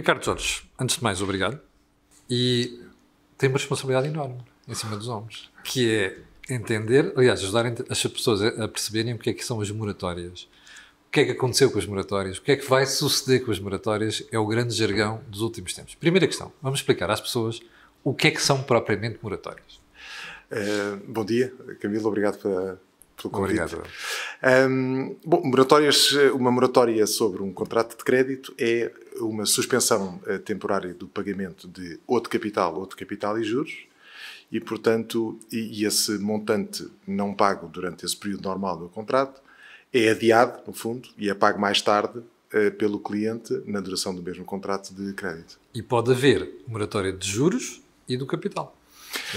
Ricardo Jorge, antes de mais, obrigado. E tem uma responsabilidade enorme em cima dos homens, que é entender, aliás, ajudar as pessoas a perceberem o que é que são as moratórias, o que é que aconteceu com as moratórias, o que é que vai suceder com as moratórias, é o grande jargão dos últimos tempos. Primeira questão, vamos explicar às pessoas o que é que são propriamente moratórias. Uh, bom dia, Camilo, obrigado pela, pelo convite. Obrigado. Um, bom, moratórias, eh, uma moratória sobre um contrato de crédito é uma suspensão eh, temporária do pagamento de outro capital, outro capital e juros, e, portanto, e, esse montante não pago durante esse período normal do contrato é adiado, no fundo, e é pago mais tarde eh, pelo cliente na duração do mesmo contrato de crédito. E pode haver moratória de juros e do capital.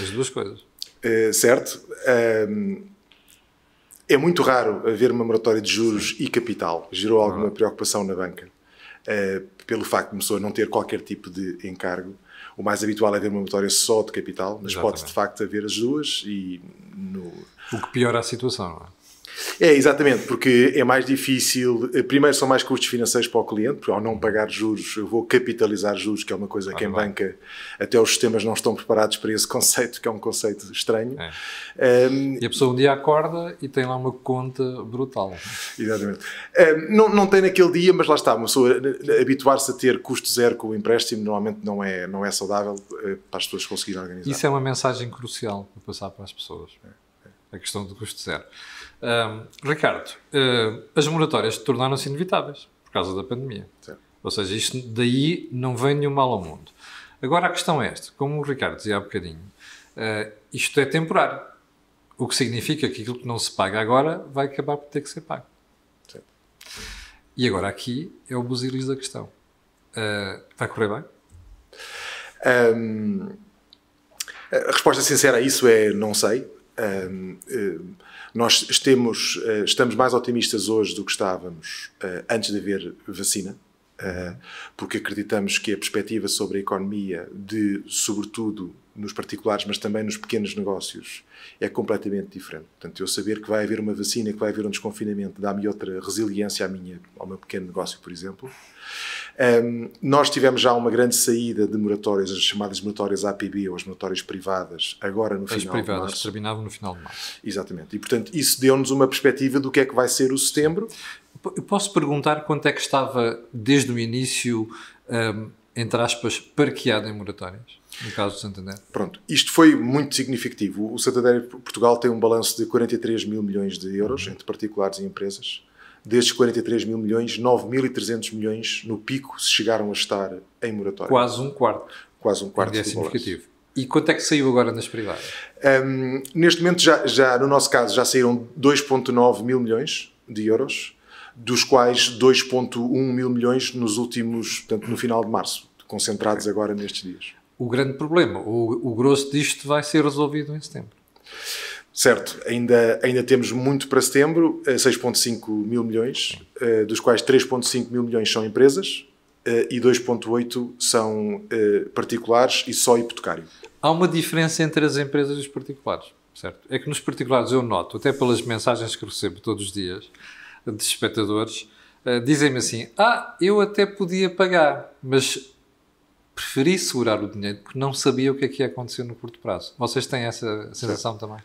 As duas coisas. É, certo. é muito raro haver uma moratória de juros Sim. e capital. Gerou alguma uhum. preocupação na banca. Eh, pelo facto de uma pessoa não ter qualquer tipo de encargo. O mais habitual é ter uma moratória só de capital, mas Exatamente. pode de facto haver as duas e no... O que piora a situação, não é? É, exatamente, porque é mais difícil. Eh, primeiro, são mais custos financeiros para o cliente, porque ao não pagar juros, eu vou capitalizar juros, que é uma coisa ah, que em banca até os sistemas não estão preparados para esse conceito, que é um conceito estranho. É. Um, e a pessoa um dia acorda e tem lá uma conta brutal. Exatamente. Um, não, não tem naquele dia, mas lá está, uma pessoa eh, eh, habituar-se a ter custo zero com o empréstimo normalmente não é, não é saudável para as pessoas conseguirem organizar. Isso é uma mensagem crucial para passar para as pessoas. É a questão do custo zero. Um, Ricardo, uh, as moratórias tornaram-se inevitáveis por causa da pandemia. Sim. Ou seja, isto daí não vem nenhum mal ao mundo. Agora a questão é esta: como o Ricardo dizia há bocadinho, uh, isto é temporário. O que significa que aquilo que não se paga agora vai acabar por ter que ser pago. Sim. E agora aqui é o busilis da questão. Uh, vai correr bem? Um, a resposta sincera a isso é não sei. Eh, nós temos, eh, estamos mais otimistas hoje do que estávamos eh, antes de haver vacina, porque acreditamos que a perspectiva sobre a economia de, sobretudo, nos particulares, mas também nos pequenos negócios, é completamente diferente. Portanto, eu saber que vai haver uma vacina, que vai haver um desconfinamento, dá-me outra resiliência à minha, ao meu pequeno negócio, por exemplo. Um, nós tivemos já uma grande saída de moratórias, as chamadas moratórias APB ou as moratórias privadas, agora no as final privadas, de março. As privadas, terminavam no final de março. Exatamente. E, portanto, isso deu-nos uma perspectiva do que é que vai ser o setembro. Eu posso perguntar quanto é que estava, desde o início, um, entre aspas, parqueado em moratórias? No caso do Santander. Pronto, isto foi muito significativo. O Santander Portugal tem um balanço de 43 mil milhões de euros uhum. entre particulares e empresas. Destes 43 mil milhões, 9.300 milhões no pico se chegaram a estar em moratório. Quase um quarto. Quase um quarto. É significativo. E quanto é que saiu agora nas privadas? Um, neste momento, já, já, no nosso caso, já saíram 2,9 mil milhões de euros, dos quais 2,1 mil milhões nos últimos, portanto, no final de março, concentrados agora nestes dias o grande problema. O, o grosso disto vai ser resolvido em setembro. Certo, ainda, ainda temos muito para setembro, 6,5 eh, mil milhões, eh, dos quais 3,5 mil milhões são empresas eh, e 2,8 são particulares e só hipotecário. Há uma diferença entre as empresas e os particulares, certo? É que nos particulares eu noto, até pelas mensagens que recebo todos os dias de espectadores, dizem-me assim: Ah, eu até podia pagar, mas preferi segurar o dinheiro porque não sabia o que é que ia acontecer no curto prazo. Vocês têm essa sensação certo. também?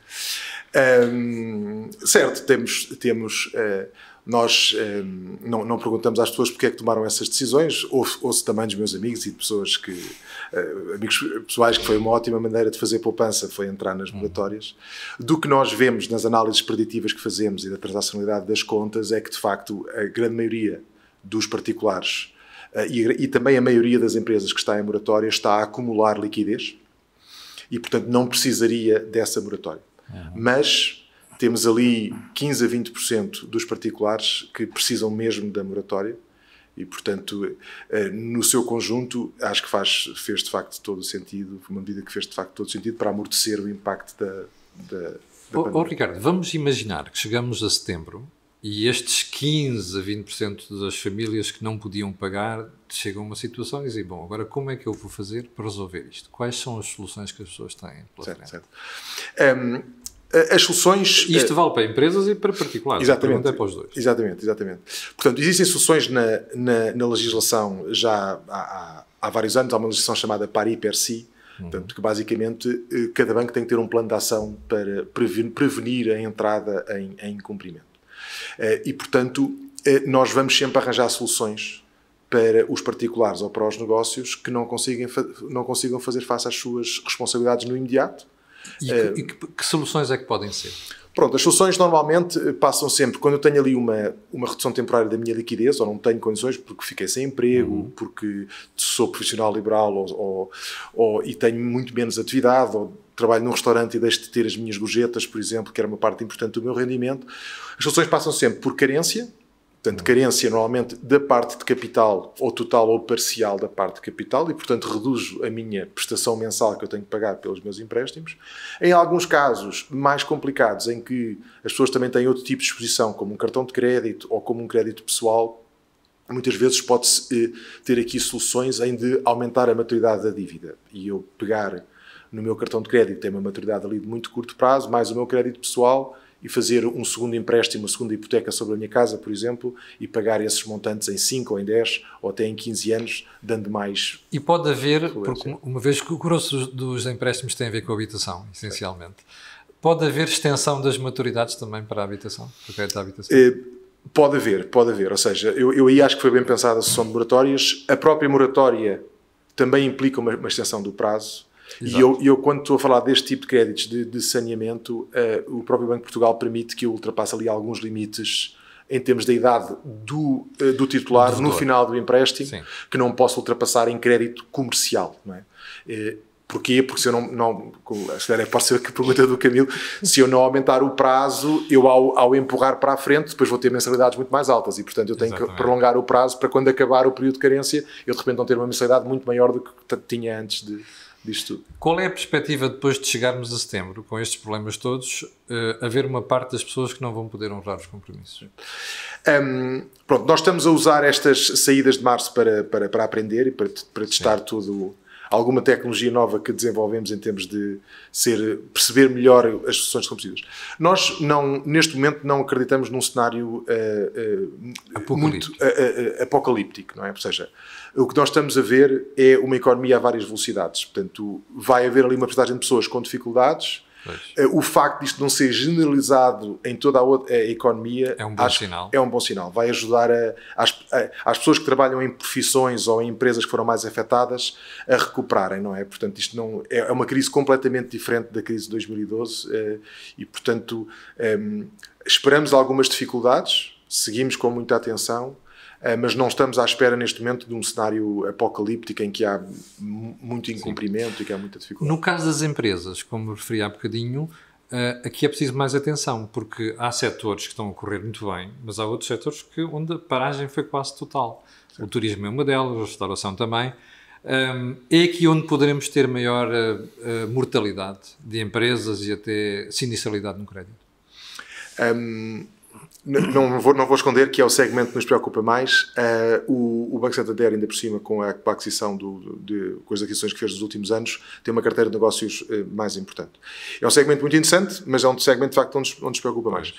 Um, certo, temos. temos uh, nós um, ehm, não, não, perguntamos às pessoas porque é que tomaram essas decisões, ouço, ouço também dos meus amigos e de pessoas que, uh, amigos pessoais, que foi uma ótima maneira de fazer poupança, foi entrar nas uhum. moratórias. Uhum. Do que nós vemos nas análises preditivas que fazemos e da transacionalidade das contas é que, de facto, a grande maioria dos particulares eh, e, e também a maioria das empresas que está em moratória está a acumular liquidez e, portanto, não precisaria dessa moratória. Mas temos ali 15 a 20% dos particulares que precisam mesmo da moratória e, portanto, eh, no seu conjunto, acho que faz, fez de facto todo o sentido, uma medida que fez de facto todo o sentido para amortecer o impacto da, da, da oh, oh, Ricardo, vamos imaginar que chegamos a setembro e estes 15 a 20% das famílias que não podiam pagar chegam a uma situação e dizem: Bom, agora como é que eu vou fazer para resolver isto? Quais são as soluções que as pessoas têm? Certo, certo. Um, as soluções. Isto eh, vale para empresas e para particulares. É exatamente. É para os dois. Exatamente, exatamente. Portanto, existem soluções na, na, na legislação já há, há, há, vários anos. Há uma legislação chamada Pari per si, uhum. Portanto, que basicamente eh, cada banco tem que ter um plano de ação para prevenir, a entrada em, em eh, e, portanto, eh, nós vamos sempre arranjar soluções para os particulares ou para os negócios que não, consigam, não consigam fazer face às suas responsabilidades no imediato. E, que, eh, e que, que soluções é que podem ser? Pronto, as soluções normalmente passam sempre, quando eu tenho ali uma, uma redução temporária da minha liquidez, ou não tenho condições porque fiquei sem emprego, uhum. porque sou profissional liberal ou, ou, ou, e tenho muito menos atividade, ou trabalho num restaurante e deixo de ter as minhas gorjetas, por exemplo, que era uma parte importante do meu rendimento, as soluções passam sempre por carência, portanto, carência normalmente da parte de capital, ou total ou parcial da parte de capital, e portanto reduzo a minha prestação mensal que eu tenho que pagar pelos meus empréstimos. Em alguns casos mais complicados, em que as pessoas também têm outro tipo de exposição, como um cartão de crédito ou como um crédito pessoal, muitas vezes pode-se eh, ter aqui soluções em de aumentar a maturidade da dívida e eu pegar no meu cartão de crédito tem uma maturidade ali de muito curto prazo, mais o meu crédito pessoal e fazer um segundo empréstimo, uma segunda hipoteca sobre a minha casa, por exemplo, e pagar esses montantes em 5 ou em 10 ou até em 15 anos, dando mais. E pode haver, porque uma vez que o grosso dos empréstimos tem a ver com a habitação, essencialmente, pode haver extensão das maturidades também para a habitação, para o crédito da habitação? É... Pode haver, pode haver. Ou seja, eu, eu aí acho que foi bem pensada a sessão de moratórias. A própria moratória também implica uma, uma extensão do prazo. E eu, eu, quando estou a falar deste tipo de créditos de, de saneamento, uh, o próprio Banco de Portugal permite que eu ultrapasse ali alguns limites em termos da idade do, uh, do titular do no final do empréstimo, Sim. que não posso ultrapassar em crédito comercial, não é? Uh, Porquê? Porque se eu não, não é, pode ser a pergunta é do Camilo, se eu não aumentar o prazo, eu ao, ao empurrar para a frente, depois vou ter mensalidades muito mais altas e, portanto, eu tenho Exatamente. que prolongar o prazo para quando acabar o período de carência, eu de repente não ter uma mensalidade muito maior do que tinha antes de, disto tudo. Qual é a perspectiva depois de chegarmos a setembro, com estes problemas todos, uh, haver uma parte das pessoas que não vão poder honrar os compromissos? Um, pronto, nós estamos a usar estas saídas de março para, para, para aprender e para, para testar Sim alguma tecnologia nova que desenvolvemos em termos de ser, perceber melhor as soluções de Nós, não, neste momento, não acreditamos num cenário uh, uh, apocalíptico. muito uh, eh, apocalíptico, não é? Ou seja, o que nós estamos a ver é uma economia a várias velocidades. Portanto, vai haver ali uma porcentagem de pessoas com dificuldades, eh, o facto disto não ser generalizado em toda a, outra, a eh, economia é um bom acho, sinal. É um bom sinal. Vai ajudar as, pessoas que trabalham em profissões ou em empresas que foram mais afetadas a recuperarem, não é? Portanto, isto não é, é uma crise completamente diferente da crise de 2012 eh, e, portanto, ehm, esperamos algumas dificuldades, seguimos com muita atenção. Eh, mas não estamos à espera neste momento de um cenário apocalíptico em que há muito incumprimento Sim. e que há muita dificuldade. No caso das empresas, como referi há bocadinho, eh, aqui é preciso mais atenção, porque há setores que estão a correr muito bem, mas há outros setores que, onde a paragem foi quase total. O turismo é uma delas, a restauração também. Um, ehm, é aqui onde poderemos ter maior uh, uh, mortalidade de empresas e até sinistralidade no crédito? Um, ehm, não vou, não vou esconder que é o segmento que nos preocupa mais. Uh, o, o, Banco Santander, ainda por cima, com a, com a aquisição do, de, com as aquisições que fez nos últimos anos, tem uma carteira de negócios uh, mais importante. É um segmento muito interessante, mas é um segmento, de facto, onde, onde nos preocupa mais.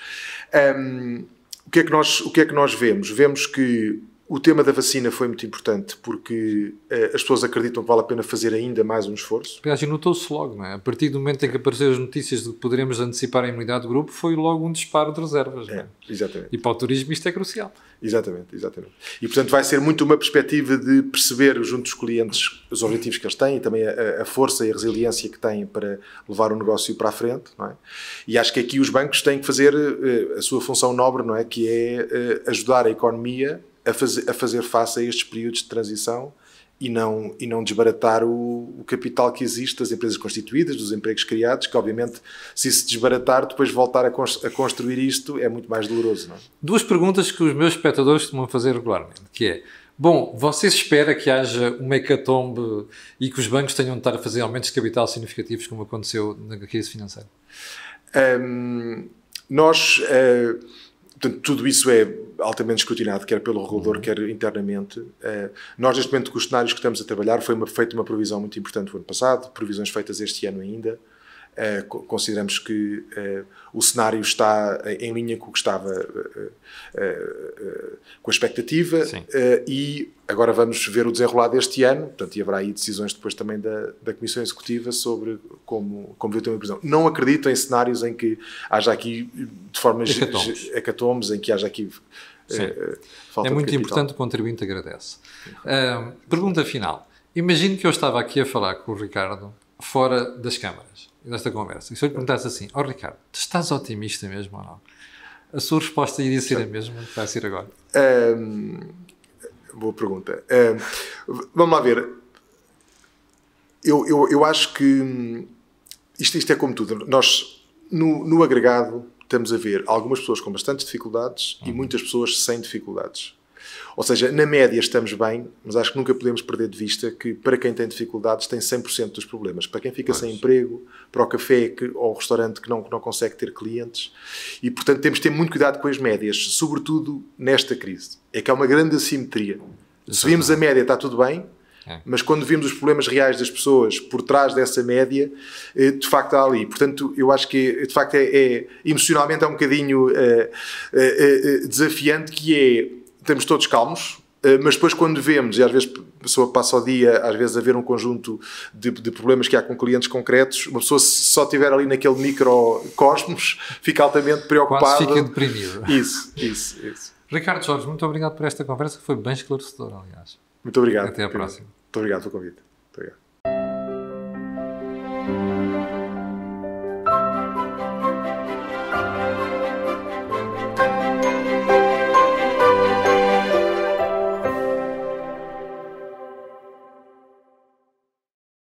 Um, ehm, o que, é que nós, o que é que nós vemos? Vemos que o tema da vacina foi muito importante porque eh, as pessoas acreditam que vale a pena fazer ainda mais um esforço. Aliás, assim, notou-se logo, não é? A partir do momento em que apareceram as notícias de que poderemos antecipar a imunidade do grupo, foi logo um disparo de reservas. É? é, exatamente. E para o turismo isto é crucial. Exatamente, exatamente. E portanto vai ser muito uma perspectiva de perceber junto dos clientes os objetivos que eles têm e também a, a força e a resiliência que têm para levar o negócio para a frente, não é? E acho que aqui os bancos têm que fazer eh, a sua função nobre, não é? Que é eh, ajudar a economia a, a fazer face a estes períodos de transição e não, e não desbaratar o, o, capital que existe das empresas constituídas, dos empregos criados, que obviamente, se se desbaratar, depois voltar a, cons a construir isto é muito mais doloroso. Não é? Duas perguntas que os meus espectadores costumam fazer regularmente, que é, bom, você espera que haja uma hecatombe e que os bancos tenham de estar a fazer aumentos de capital significativos, como aconteceu na crise financeira? Um, nós, uh, portanto, tudo isso é altamente escrutinado, quer pelo regulador, uhum. quer internamente. Eh, nós, neste momento, com os cenários que estamos a trabalhar, foi uma, feita uma previsão muito importante no ano passado, previsões feitas este ano ainda. Uh, consideramos que uh, o cenário está em linha com o que estava uh, com a expectativa e agora vamos ver o desenrolar deste ano, portanto, e haverá aí decisões depois também da, da Comissão Executiva sobre como, como o tema a prisão. Não acredito em cenários em que haja aqui, de forma hecatombes, em que haja aqui é, é, é muito importante, o contribuinte agradece. Uh, pergunta final. Imagino que eu estava aqui a falar com o Ricardo fora das câmaras, nesta conversa, e se eu lhe perguntasse assim, ó oh, Ricardo, tu estás otimista mesmo ou não? A sua resposta iria ser a mesma que vai ser agora. Um, boa pergunta. Um, vamos lá ver. Eu, eu, eu acho que hum, isto, isto é como tudo. Nós, no, no agregado, estamos a ver algumas pessoas com bastantes dificuldades uhum. e muitas pessoas sem dificuldades. Ou seja, na média estamos bem, mas acho que nunca podemos perder de vista que para quem tem dificuldades tem 100% dos problemas. Para quem fica pois. sem emprego, para o café que, ou o restaurante que não, que não consegue ter clientes. E, portanto, temos de ter muito cuidado com as médias, sobretudo nesta crise. É que há uma grande assimetria. Subimos a média, está tudo bem, é. Mas quando vimos os problemas reais das pessoas por trás dessa média, eh, de facto há ali. Portanto, eu acho que de facto é, é emocionalmente é um bocadinho é, desafiante que é estamos todos calmos, mas depois quando vemos, e às vezes a pessoa passa o dia, às vezes a ver um conjunto de, de problemas que há com clientes concretos, uma pessoa se só estiver ali naquele microcosmos, fica altamente preocupada. Quase fica deprimido. Isso, isso, isso. Ricardo Jorge, muito obrigado por esta conversa, que foi bem esclarecedora, aliás. Muito obrigado. Até à próxima. Muito obrigado pelo convite. Muito obrigado.